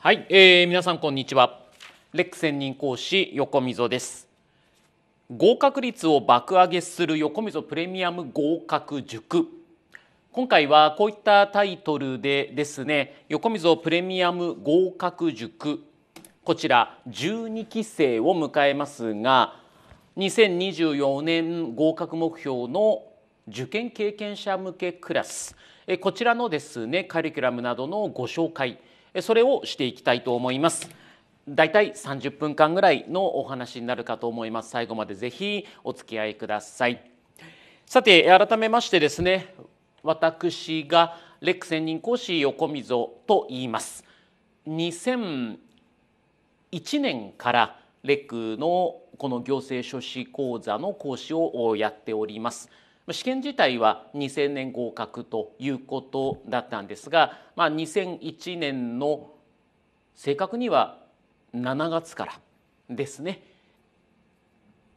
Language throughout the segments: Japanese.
はい、えー、皆さんこんにちはレック専任講師横溝です合格率を爆上げする横溝プレミアム合格塾今回はこういったタイトルでですね横溝プレミアム合格塾こちら12期生を迎えますが2024年合格目標の受験経験者向けクラスこちらのですねカリキュラムなどのご紹介それをしていきたいと思います。大体30分間ぐらいのお話になるかと思います。最後までぜひお付き合いください。さて改めましてですね私がレック専任講師横溝と言います。2001年からレックのこの行政書士講座の講師をやっております。試験自体は2000年合格ということだったんですが、まあ、2001年の正確には7月からですね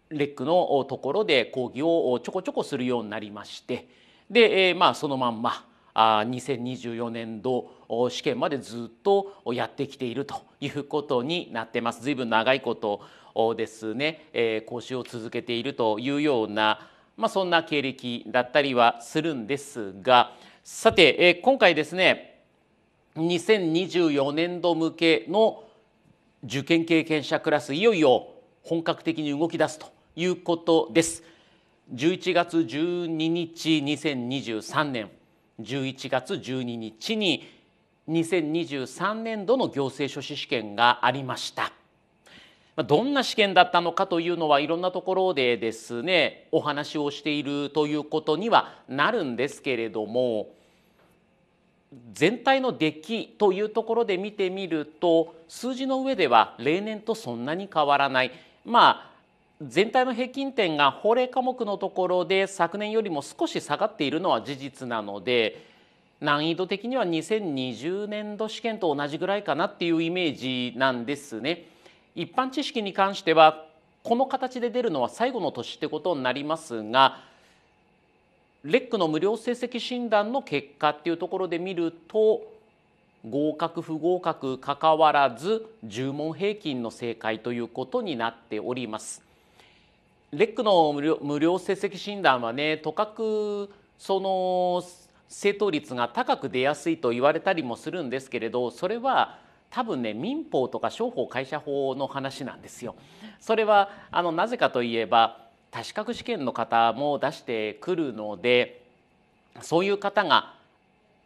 レックのところで講義をちょこちょこするようになりましてで、まあ、そのまんまあ2024年度試験までずっとやってきているということになってます。ずいぶん長いことですね、講習を続けているというようなまあ、そんな経歴だったりはするんですがさて、え今回ですね2024年度向けの受験経験者クラスいよいよ本格的に動き出すということです。11月12日2023年11月12日に2023年度の行政書士試験がありました。どんな試験だったのかというのはいろんなところでですねお話をしているということにはなるんですけれども全体の出来というところで見てみると数字の上では例年とそんなに変わらないまあ全体の平均点が法令科目のところで昨年よりも少し下がっているのは事実なので難易度的には2020年度試験と同じぐらいかなっていうイメージなんですね。一般知識に関してはこの形で出るのは最後の年ってことになりますがレックの無料成績診断の結果っていうところで見ると合格不合格かかわらず10問平均の正解ということになっております。レックの無料成績診断はねとかくその正答率が高く出やすいと言われたりもするんですけれどそれは多分ね民法とか商法会社法の話なんですよ。それはあのなぜかといえば多資格試験の方も出してくるのでそういう方が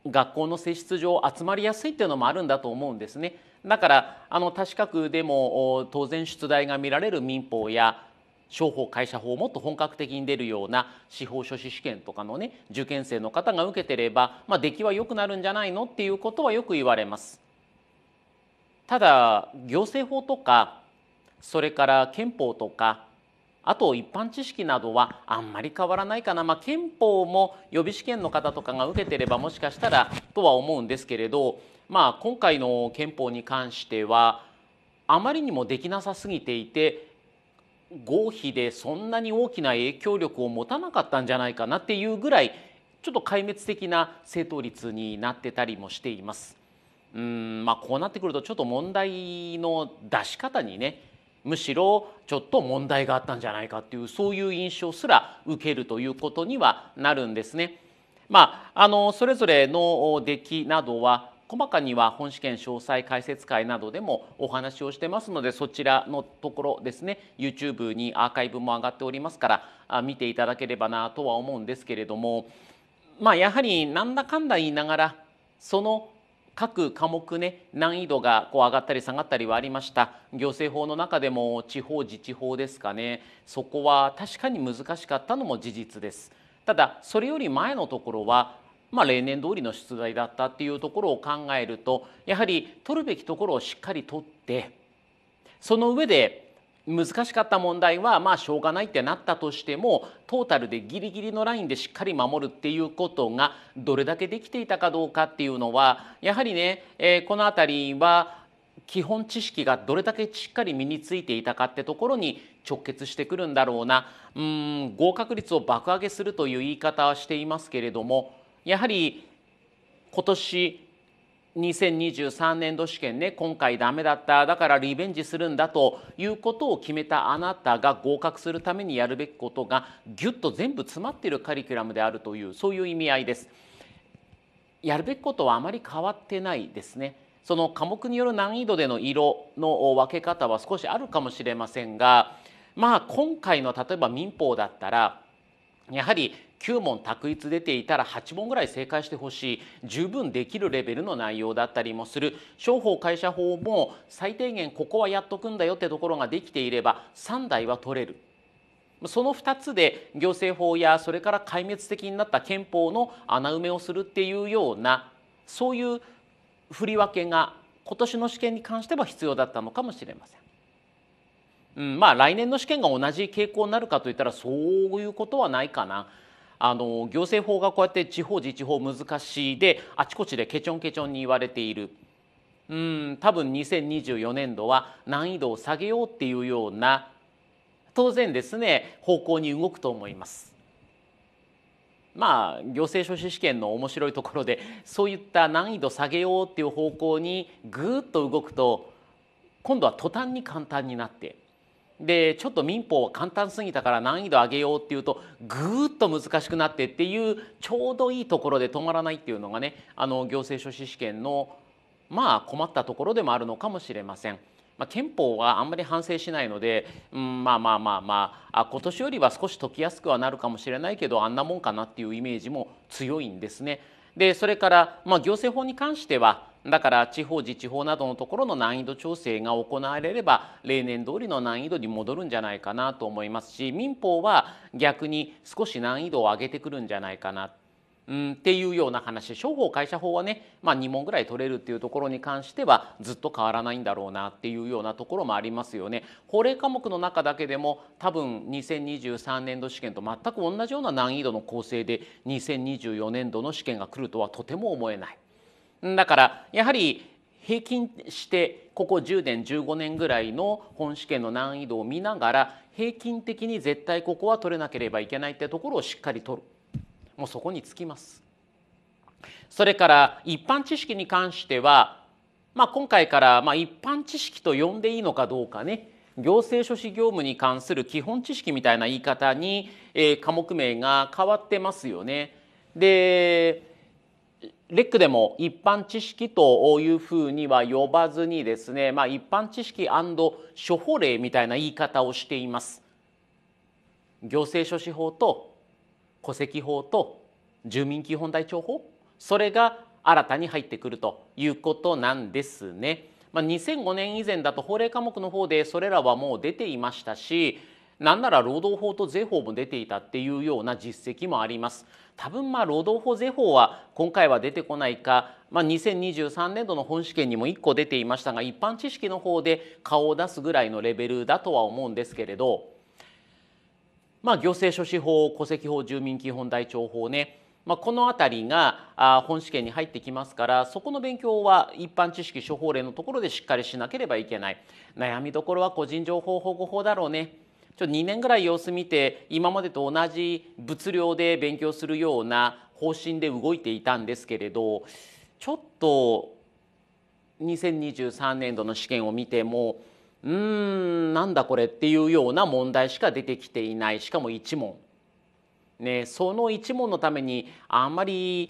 学校の性質上集まりやすいっていうのもあるんだと思うんですね。だからあの多資格でも当然出題が見られる民法や商法会社法をもっと本格的に出るような司法書士試験とかのね受験生の方が受けてれば、まあ、出来は良くなるんじゃないのっていうことはよく言われます。ただ行政法とかそれから憲法とかあと一般知識などはあんまり変わらないかな、まあ、憲法も予備試験の方とかが受けてればもしかしたらとは思うんですけれど、まあ、今回の憲法に関してはあまりにもできなさすぎていて合否でそんなに大きな影響力を持たなかったんじゃないかなっていうぐらいちょっと壊滅的な正答率になってたりもしています。うんまあこうなってくるとちょっと問題の出し方にねむしろちょっと問題があったんじゃないかっていうそういう印象すら受けるということにはなるんですね。まあ、あのそれぞれの出来などは細かには本試験詳細解説会などでもお話をしてますのでそちらのところですね YouTube にアーカイブも上がっておりますから見ていただければなとは思うんですけれども、まあ、やはりなんだかんだ言いながらその各科目ね難易度がこう上がったり下がったりはありました行政法の中でも地方自治法ですかねそこは確かに難しかったのも事実ですただそれより前のところはまあ、例年通りの出題だったっていうところを考えるとやはり取るべきところをしっかり取ってその上で難しかった問題はまあしょうがないってなったとしてもトータルでギリギリのラインでしっかり守るっていうことがどれだけできていたかどうかっていうのはやはりね、えー、この辺りは基本知識がどれだけしっかり身についていたかってところに直結してくるんだろうなうん合格率を爆上げするという言い方はしていますけれどもやはり今年2023年度試験ね今回ダメだっただからリベンジするんだということを決めたあなたが合格するためにやるべきことがギュッと全部詰まっているカリキュラムであるというそういう意味合いです。やるべきことはあまり変わってないですね。その科目による難易度での色の分け方は少しあるかもしれませんがまあ今回の例えば民法だったらやはり9問択一出ていたら8問ぐらい正解してほしい十分できるレベルの内容だったりもする商法会社法も最低限ここはやっとくんだよってところができていれば3台は取れる。その2つで行政法やそれから壊滅的になった憲法の穴埋めをするっていうようなそういう振り分けが今年の試験に関しては必要だったのかもしれません。うん、まあ来年の試験が同じ傾向になるかといったらそういうことはないかな。あの行政法がこうやって地方自治法難しいであちこちでケチョンケチョンに言われている。うん多分2024年度は難易度を下げようっていうような当然ですね方向に動くと思います。まあ行政書士試験の面白いところでそういった難易度下げようっていう方向にぐーっと動くと今度は途端に簡単になってでちょっと民法は簡単すぎたから難易度上げようっていうとぐーっと難しくなってっていうちょうどいいところで止まらないっていうのがねあの行政書士試験のまあ困ったところでもあるのかもしれません。まあ、憲法はあんまり反省しないので、うん、まあまあまあまああ今年よりは少し解きやすくはなるかもしれないけどあんなもんかなっていうイメージも強いんですね。でそれから、まあ、行政法に関してはだから地方自治法などのところの難易度調整が行われれば例年通りの難易度に戻るんじゃないかなと思いますし民法は逆に少し難易度を上げてくるんじゃないかなうん、っていうような話商法会社法はね、まあ、2問ぐらい取れるっていうところに関してはずっと変わらないんだろうなっていうようなところもありますよね。法令科目の中だけでも多分2023年度試験と全く同じような難易度の構成で2024年度の試験が来るとはとても思えない。だからやはり平均してここ10年15年ぐらいの本試験の難易度を見ながら平均的に絶対ここは取れなければいけないってところをしっかり取るもうそこにつきます。それから一般知識に関しては、まあ、今回からま一般知識と呼んでいいのかどうかね行政書士業務に関する基本知識みたいな言い方に、え科目名が変わってますよね。でレックでも一般知識というふうには呼ばずにですね、まあ、一般知識処方例みたいな言い方をしています。行政書士法と戸籍法と住民基本台帳法それが新たに入ってくるということなんですね。まあ、2005年以前だと法令科目の方でそれらはもう出ていましたしなんなら労働法と税法も出ていたっていうような実績もあります多分まあ労働法税法は今回は出てこないか、まあ、2023年度の本試験にも1個出ていましたが一般知識の方で顔を出すぐらいのレベルだとは思うんですけれど、まあ、行政書士法戸籍法住民基本台帳法ねまあ、この辺りが本試験に入ってきますからそこの勉強は一般知識処方例のところでしっかりしなければいけない悩みどころは個人情報保護法だろうね。ちょっと2年ぐらい様子見て今までと同じ物量で勉強するような方針で動いていたんですけれどちょっと2023年度の試験を見てもうーんなんだこれっていうような問題しか出てきていないしかも1問。ね、その1問のためにあんまり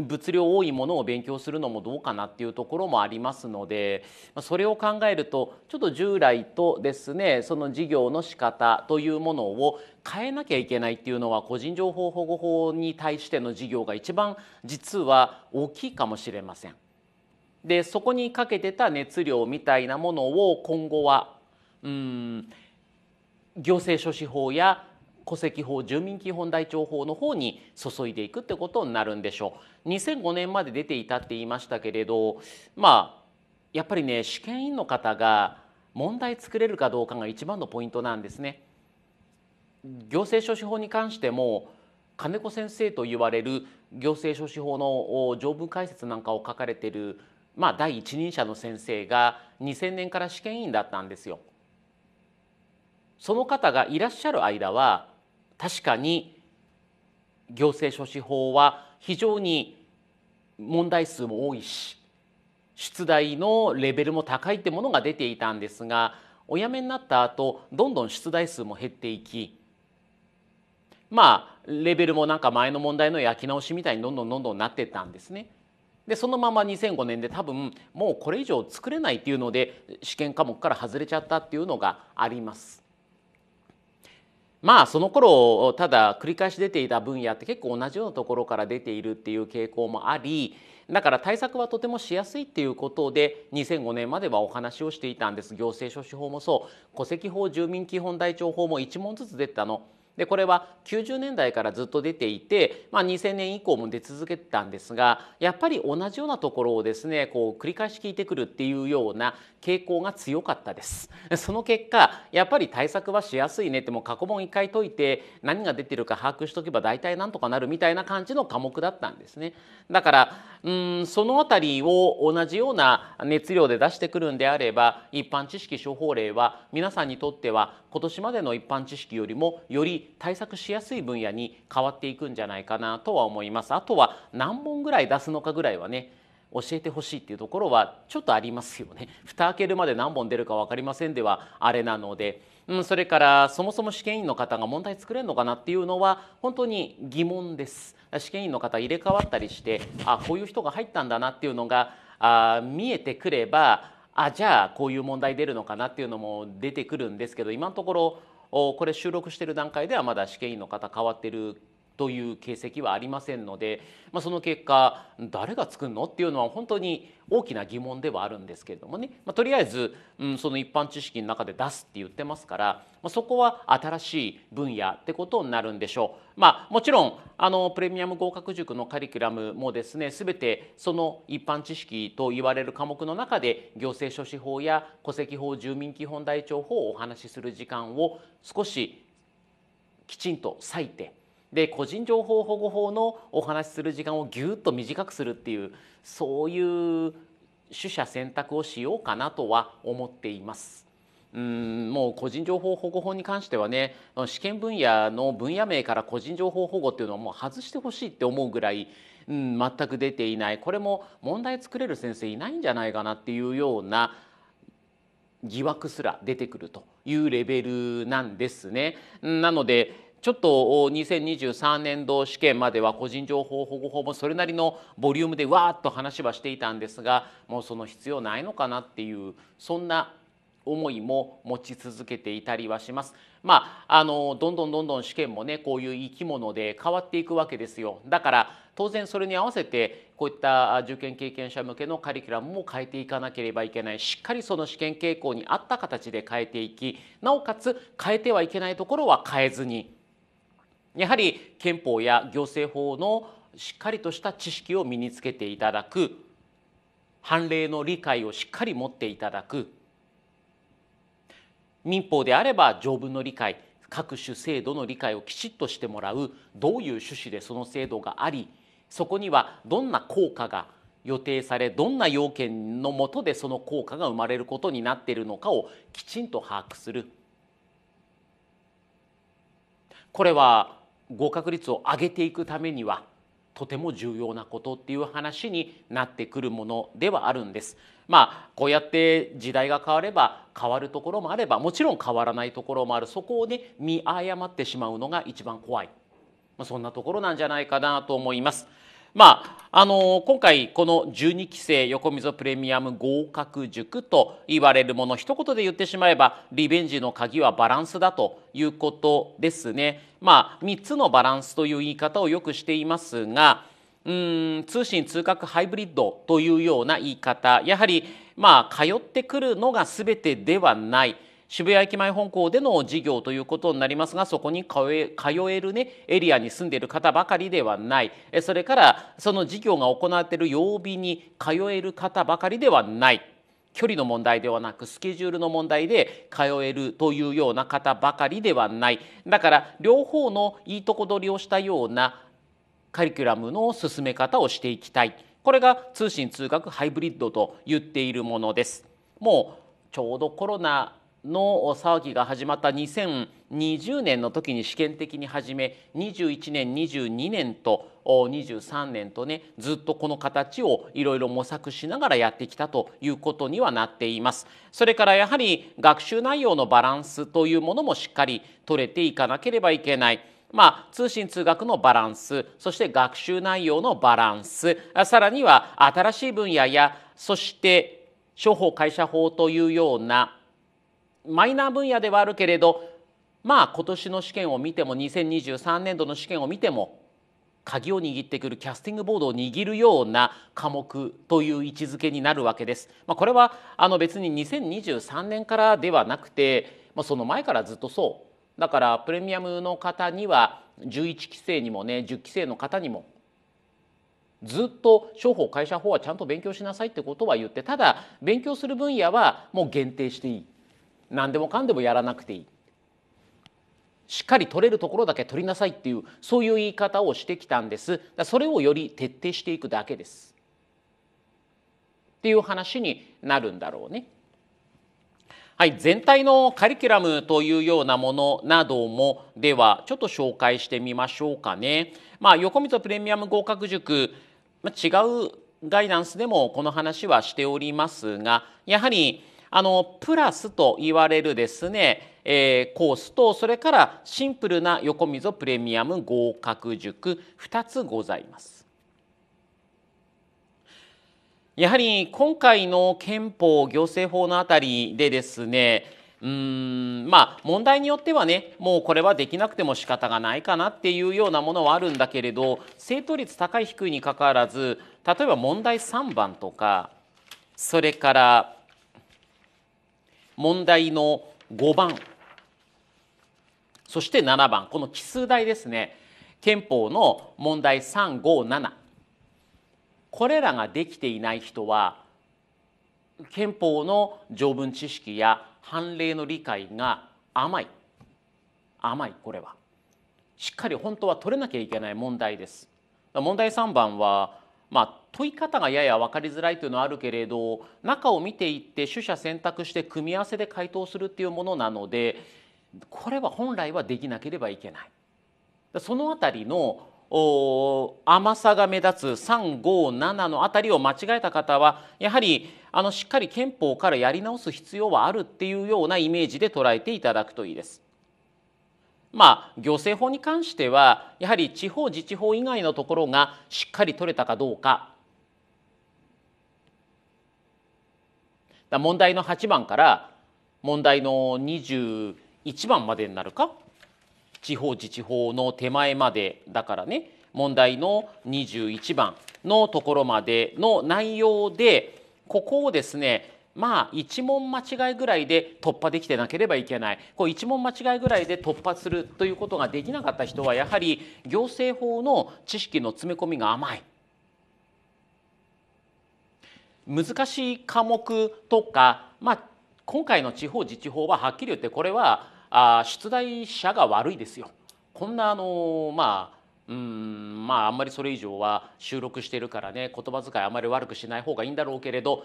物量多いものを勉強するのもどうかなっていうところもありますのでそれを考えるとちょっと従来とですねその事業の仕方というものを変えなきゃいけないっていうのは個人情報保護法に対しての事業が一番実は大きいかもしれません。でそこにかけてた熱量みたいなものを今後はうん行政書士法や戸籍法住民基本台帳法の方に注いでいくってことになるんでしょう2005年まで出ていたって言いましたけれどまあやっぱりね試験員の方が問題作れるかどうかが一番のポイントなんですね行政書士法に関しても金子先生と言われる行政書士法の条文解説なんかを書かれているまあ第一人者の先生が2000年から試験員だったんですよその方がいらっしゃる間は確かに行政書士法は非常に問題数も多いし出題のレベルも高いってものが出ていたんですがお辞めになった後どんどん出題数も減っていきまあレベルもなんか前の問題の焼き直しみたいにどんどんどんどんなってったんですね。でそのまま2005年で多分もうこれ以上作れないっていうので試験科目から外れちゃったっていうのがあります。まあその頃ただ繰り返し出ていた分野って結構同じようなところから出ているっていう傾向もありだから対策はとてもしやすいっていうことで2005年まではお話をしていたんです行政書士法もそう戸籍法住民基本台帳法も1問ずつ出たの。でこれは90年代からずっと出ていて、まあ、2000年以降も出続けてたんですがやっぱり同じようなところをですねこう繰り返し聞いてくるっていうような傾向が強かったです。その結果やっぱり対策はしやすいねっても過去問一回解いて何が出てるか把握しとけば大体なんとかなるみたいな感じの科目だったんですね。だからうんその辺りを同じような熱量で出してくるんであれば一般知識処方例は皆さんにとっては今年までの一般知識よりもより対策しやすい分野に変わっていくんじゃないかなとは思います。あとは何本ぐらい出すのかぐらいはね教えてほしいっていうところはちょっとありますよね。蓋開けるまで何本出るか分かりませんではあれなので、うん、それからそもそも試験員の方が問題作れるのかなっていうのは本当に疑問です。試験員の方入れ替わったりしてあこういう人が入ったんだなっていうのがあ見えてくればあじゃあこういう問題出るのかなっていうのも出てくるんですけど今のところこれ収録してる段階ではまだ試験員の方変わってるという形跡はありませんので、まあ、その結果誰が作るのっていうのは本当に大きな疑問ではあるんですけれどもね、まあ、とりあえず、うん、その一般知識の中で出すって言ってますから、まあ、そこは新しい分野ってことになるんでしょう。まあ、もちろんあのプレミアム合格塾のカリキュラムもですね全てその一般知識と言われる科目の中で行政書士法や戸籍法住民基本台帳法をお話しする時間を少しきちんと割いてで個人情報保護法のお話しする時間をぎゅっと短くするっていうそういう取捨選択をしようかなとは思っています。うんもう個人情報保護法に関してはね試験分野の分野名から個人情報保護っていうのはもう外してほしいって思うぐらい、うん、全く出ていないこれも問題作れる先生いないんじゃないかなっていうような疑惑すら出てくるというレベルなんですね。なのでちょっと2023年度試験までは個人情報保護法もそれなりのボリュームでわーっと話はしていたんですがもうその必要ないのかなっていうそんな思いも持ち続けていたりはします。まあ、あのどんどんどんどん試験もねこういう生き物で変わっていくわけですよだから当然それに合わせてこういった受験経験者向けのカリキュラムも変えていかなければいけないしっかりその試験傾向に合った形で変えていきなおかつ変えてはいけないところは変えずにやはり憲法や行政法のしっかりとした知識を身につけていただく判例の理解をしっかり持っていただく民法であれば条文の理解各種制度の理解をきちっとしてもらうどういう趣旨でその制度がありそこにはどんな効果が予定されどんな要件のもとでその効果が生まれることになっているのかをきちんと把握するこれは合格率を上げていくためにはとても重要なことっていう話になってくるものではあるんです。まあこうやって時代が変われば変わるところもあればもちろん変わらないところもあるそこをね見誤ってしまうのが一番怖い、まあ、そんなところなんじゃないかなと思います。まああの今回この12期生横溝プレミアム合格塾と言われるもの一言で言ってしまえばリベンジの鍵はバランスだということですね。まあ、3つのバランスという言い方をよくしていますがうん通信通学ハイブリッドというような言い方やはりまあ通ってくるのが全てではない。渋谷駅前本校での事業ということになりますがそこに通え通える、ね、エリアに住んでいる方ばかりではないそれからその事業が行っている曜日に通える方ばかりではない。距離の問題ではなくスケジュールの問題で通えるというような方ばかりではないだから両方のいいとこ取りをしたようなカリキュラムの進め方をしていきたいこれが通信通学ハイブリッドと言っているものですもうちょうどコロナの騒ぎが始まった2020年の時に試験的に始め21年22年と23年とねずっとこの形をいろいろ模索しながらやってきたということにはなっています。それからやはり学習内容のバランスというものもしっかり取れていかなければいけない。まあ、通信通学のバランスそして学習内容のバランスさらには新しい分野やそして商法会社法というようなマイナー分野ではあるけれどまあ今年の試験を見ても2023年度の試験を見ても鍵を握ってくるキャスティングボードを握るような科目という位置づけになるわけです。まあ、これはあの別に2023年からではなくて、まあ、その前からずっとそうだからプレミアムの方には11期生にもね10期生の方にもずっと商法会社法はちゃんと勉強しなさいってことは言ってただ勉強する分野はもう限定していい。何でもかんでもやらなくていいしっかり取れるところだけ取りなさいっていうそういう言い方をしてきたんですだそれをより徹底していくだけですっていう話になるんだろうね。はい、全体のカリキュラムというようなものなどもではちょっと紹介してみましょうかね。まあ、横溝プレミアム合格塾、まあ、違うガイダンスでもこの話はしておりますがやはりあのプラスと言われるですねえー、コースとそれからシンプルな横溝プレミアム合格塾2つございます。やはり今回の憲法行政法のあたりでですねうんまあ問題によってはねもうこれはできなくても仕方がないかなっていうようなものはあるんだけれど正答率高い低いにかかわらず例えば問題3番とかそれから問題の5番そして7番この奇数題ですね憲法の問題357これらができていない人は憲法の条文知識や判例の理解が甘い甘いこれはしっかり本当は取れなきゃいけない問題です問題3番はまあ問い方がやや分かりづらいというのはあるけれど中を見ていって取捨選択して組み合わせで回答するっていうものなのでこれは本来はできなければいけない。そのありの甘さが目立つ357の辺りを間違えた方はやはりあのしっかり憲法からやり直す必要はあるっていうようなイメージで捉えていただくといいです。まあ、行政法に関してはやはり地方自治法以外のところがしっかり取れたかどうかだ問題の8番から問題の21番までになるか地方自治法の手前までだからね問題の21番のところまでの内容でここをですねまあ1問間違いぐらいで突破できてなければいけないこう1問間違いぐらいで突破するということができなかった人はやはり行政法の知識の詰め込みが甘い難しい科目とか、まあ、今回の地方自治法ははっきり言ってこれはあ出題者が悪いですよ。こんなあのまあうんまああんまりそれ以上は収録してるからね言葉遣いあまり悪くしない方がいいんだろうけれど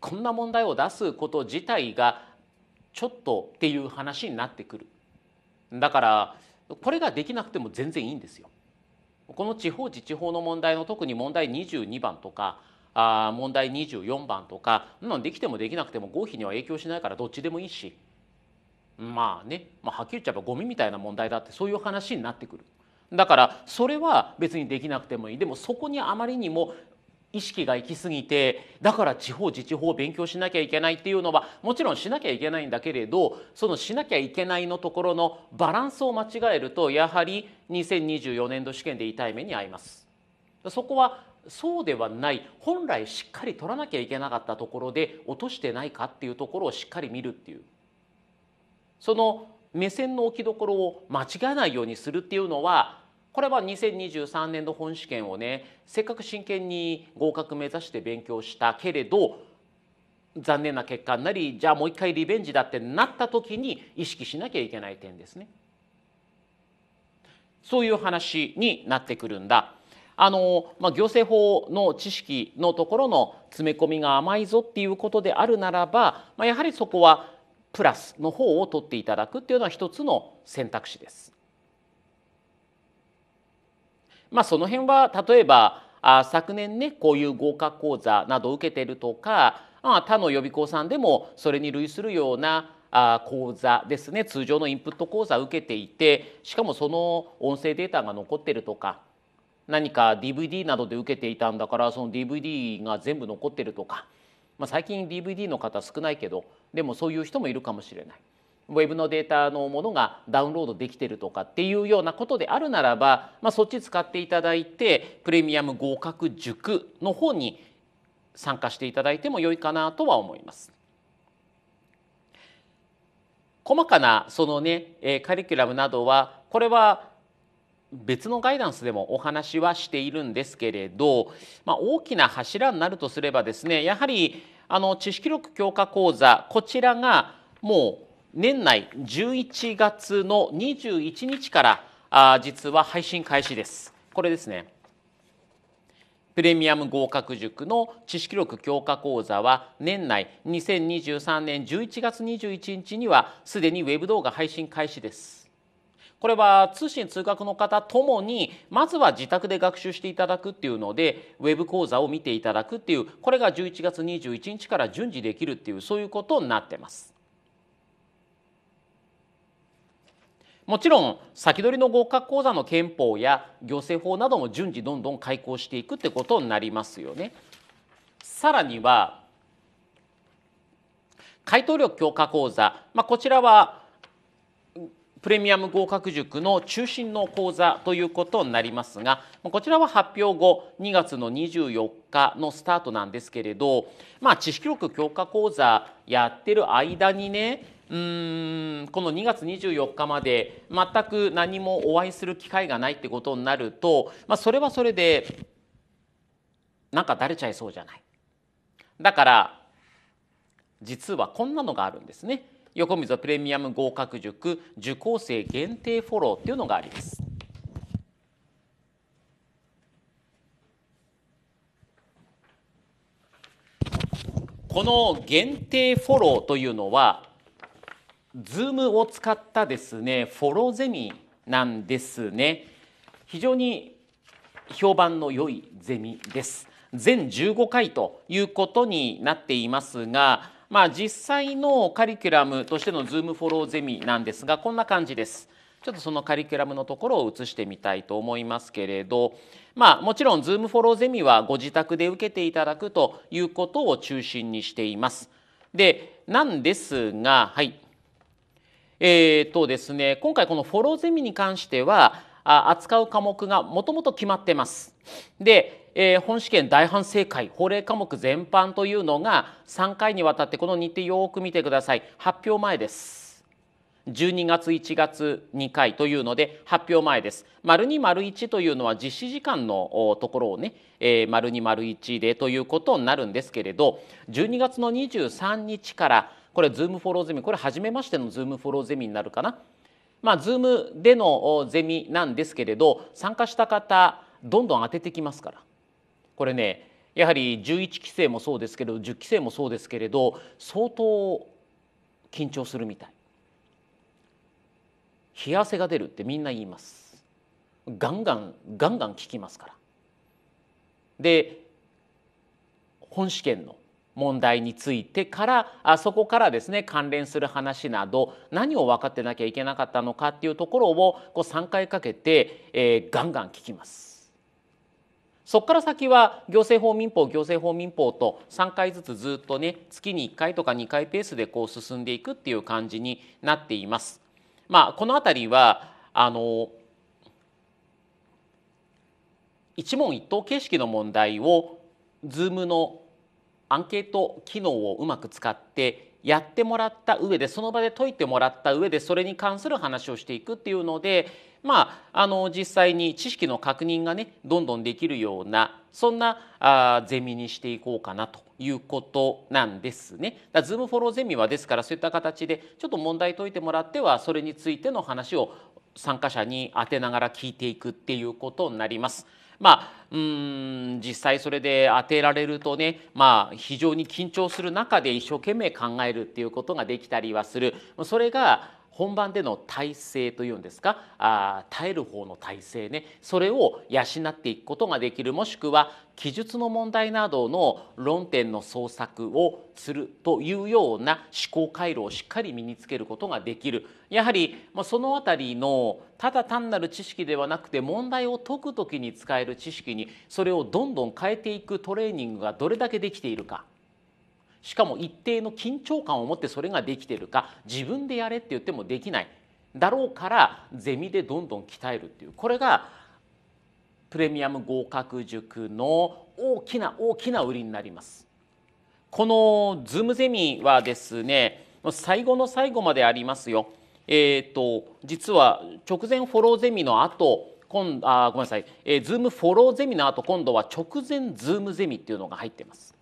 こんな問題を出すこと自体がちょっとっていう話になってくるだからこれができなくても全然いいんですよ。この地方自治法の問題の特に問題22番とかあ問題24番とかできてもできなくても合否には影響しないからどっちでもいいしまあね、まあ、はっきり言っちゃえばゴミみたいな問題だってそういう話になってくる。だからそれは別にできなくてもいいでもそこにあまりにも意識が行き過ぎてだから地方自治法を勉強しなきゃいけないっていうのはもちろんしなきゃいけないんだけれどそのしなきゃいけないのところのバランスを間違えるとやはり2024年度試験で痛い目に遭います。そこはそうではない本来しっかり取らなきゃいけなかったところで落としてないかっていうところをしっかり見るっていうその目線の置きどころを間違えないようにするっていうのはこれは2023年の本試験をねせっかく真剣に合格目指して勉強したけれど残念な結果になりじゃあもう一回リベンジだってなった時に意識しなきゃいけない点ですね。そういう話になってくるんだ。あの、まあ、行政法の知識のところの詰め込みが甘いぞっていうことであるならば、まあ、やはりそこはプラスの方を取っていただくっていうのは一つの選択肢です。まあ、その辺は例えばあ昨年ねこういう合格講座などを受けてるとかあ他の予備校さんでもそれに類するようなあ講座ですね通常のインプット講座を受けていてしかもその音声データが残ってるとか何か DVD などで受けていたんだからその DVD が全部残ってるとか、まあ、最近 DVD の方少ないけどでもそういう人もいるかもしれない。ウェブのデータのものがダウンロードできてるとかっていうようなことであるならば、まあ、そっち使っていただいてプレミアム合格塾の方に参加していただいても良いかなとは思います。細かなそのねカリキュラムなどはこれは別のガイダンスでもお話はしているんですけれど、まあ、大きな柱になるとすればですねやはりあの知識力強化講座こちらがもう年内11月の21日からあ実は配信開始です。これですねプレミアム合格塾の知識力強化講座は年内2023年11月21日にはすでにウェブ動画配信開始です。これは通信通学の方ともにまずは自宅で学習していただくっていうのでウェブ講座を見ていただくっていうこれが11月21日から順次できるっていうそういうことになってます。もちろん先取りの合格講座の憲法や行政法なども順次どんどん開講していくってことになりますよね。さらには回答力強化講座、まあ、こちらはプレミアム合格塾の中心の講座ということになりますがこちらは発表後2月の24日のスタートなんですけれど、まあ、知識力強化講座やってる間にねうんこの2月24日まで全く何もお会いする機会がないってことになると、まあ、それはそれでなんかだれちゃいそうじゃない。だから実はこんなのがあるんですね。横溝プレミアム合格塾受講生限定フォローっていうのがあります。この限定フォローというのは Zoom を使ったですねフォローゼミなんですね非常に評判の良いゼミです全15回ということになっていますがまあ、実際のカリキュラムとしての Zoom フォローゼミなんですがこんな感じです。ちょっとそのカリキュラムのところを映してみたいと思いますけれど、まあ、もちろん Zoom フォローゼミはご自宅で受けていただくということを中心にしています。でなんですが、はいえーとですね、今回このフォローゼミに関しては扱う科目がもともと決まってます。でえー、本試験大反省会法令科目全般というのが3回にわたってこの日程よく見てください発表前です12月1月2回というので発表前です丸2丸1というのは実施時間のところをね、えー、丸2丸1でということになるんですけれど12月の23日からこれズームフォローゼミこれ初めましてのズームフォローゼミになるかなまあ、ズームでのゼミなんですけれど参加した方どんどん当ててきますからこれねやはり11期生もそうですけど10期生もそうですけれど相当緊張するみたい冷や汗が出るってみんな言いますガンガンガンガン聞きますからで本試験の問題についてからあそこからですね関連する話など何を分かってなきゃいけなかったのかっていうところをこう3回かけて、えー、ガンガン聞きます。そこから先は行政法民法行政法民法と3回ずつずっとね月に1回とか2回ペースでこう進んでいくっていう感じになっています。まあ、この辺りはあの一問一答形式の問題を Zoom のアンケート機能をうまく使ってやってもらった上でその場で解いてもらった上でそれに関する話をしていくっていうのでまあ、あの実際に知識の確認がねどんどんできるようなそんなあゼミにしていこうかなということなんですね。だズームフォローゼミはですからそういった形でちょっと問題解いてもらってはそれについての話を参加者に当てながら聞いていくっていうことになります。まあうん実際それで当てられるとね、まあ、非常に緊張する中で一生懸命考えるっていうことができたりはするそれが本番での体制というんですかあ耐える方の体制ねそれを養っていくことができるもしくは記述の問題などの論点の創作をするというような思考回路をしっかり身につけることができるやはりその辺りのただ単なる知識ではなくて問題を解く時に使える知識にそれをどんどん変えていくトレーニングがどれだけできているか。しかも一定の緊張感を持ってそれができてるか自分でやれって言ってもできないだろうからゼミでどんどん鍛えるっていうこれがプレミアム合格塾の大きな大きな売りになります。この Zoom ゼミはですね最後の最後までありますよ。えっ、ー、と実は直前フォローゼミの後今あごめんなさい、えー、Zoom フォローゼミの後今度は直前 Zoom ゼミっていうのが入ってます。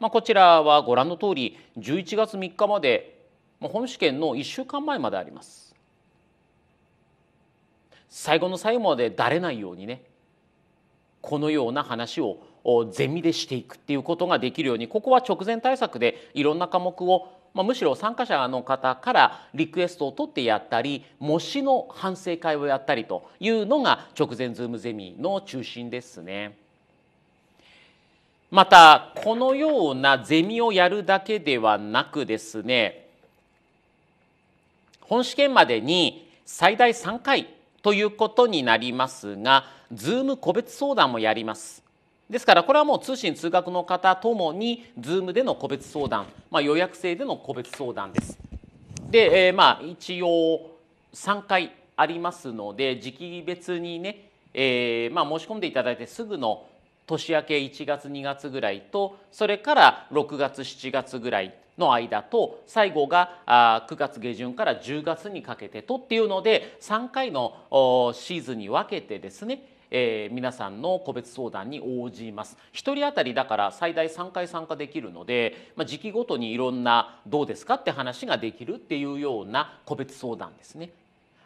まあ、こちらはご覧の通り11月3日まで本試験の1週間前まであります最後の最後までだれないようにねこのような話をゼミでしていくっていうことができるようにここは直前対策でいろんな科目を、まあ、むしろ参加者の方からリクエストを取ってやったり模試の反省会をやったりというのが直前ズームゼミの中心ですね。またこのようなゼミをやるだけではなくですね本試験までに最大3回ということになりますが Zoom 個別相談もやります。ですからこれはもう通信通学の方ともに Zoom での個別相談、まあ、予約制での個別相談です。で、えー、まあ一応3回ありますので時期別にね、えー、まあ申し込んでいただいてすぐの年明け1月2月ぐらいとそれから6月7月ぐらいの間と最後が9月下旬から10月にかけてとっていうので3回のシーズンに分けてですねえー、皆さんの個別相談に応じます1人当たりだから最大3回参加できるので、まあ、時期ごとにいろんなどうですかって話ができるっていうような個別相談ですね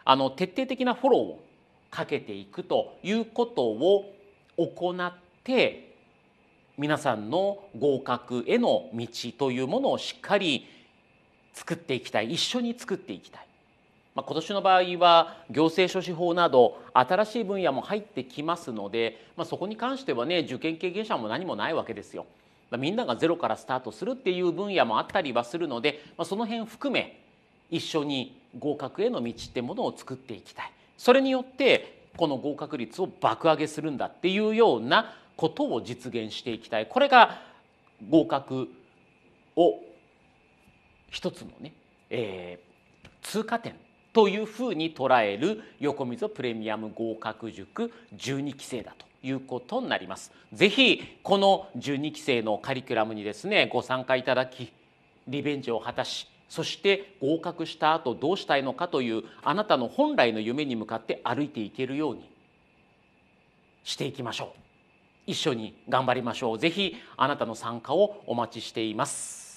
あの徹底的なフォローをかけていくということを行っって皆さんの合格への道というものをしっかり作っていきたい一緒に作っていきたい。まあ、今年の場合は行政書士法など新しい分野も入ってきますので、まあ、そこに関してはね受験経験者も何もないわけですよ。みんながゼロからスタートするっていう分野もあったりはするので、まあ、その辺含め一緒に合格への道ってものを作っていきたいそれによってこの合格率を爆上げするんだっていうようなことを実現していきたいこれが合格を一つのね、えー、通過点というふうに捉える横溝プレミアム合格塾12期生だということになります。ぜひこの12期生のカリキュラムにですねご参加いただきリベンジを果たしそして合格した後どうしたいのかというあなたの本来の夢に向かって歩いていけるようにしていきましょう。一緒に頑張りましょう。ぜひあなたの参加をお待ちしています。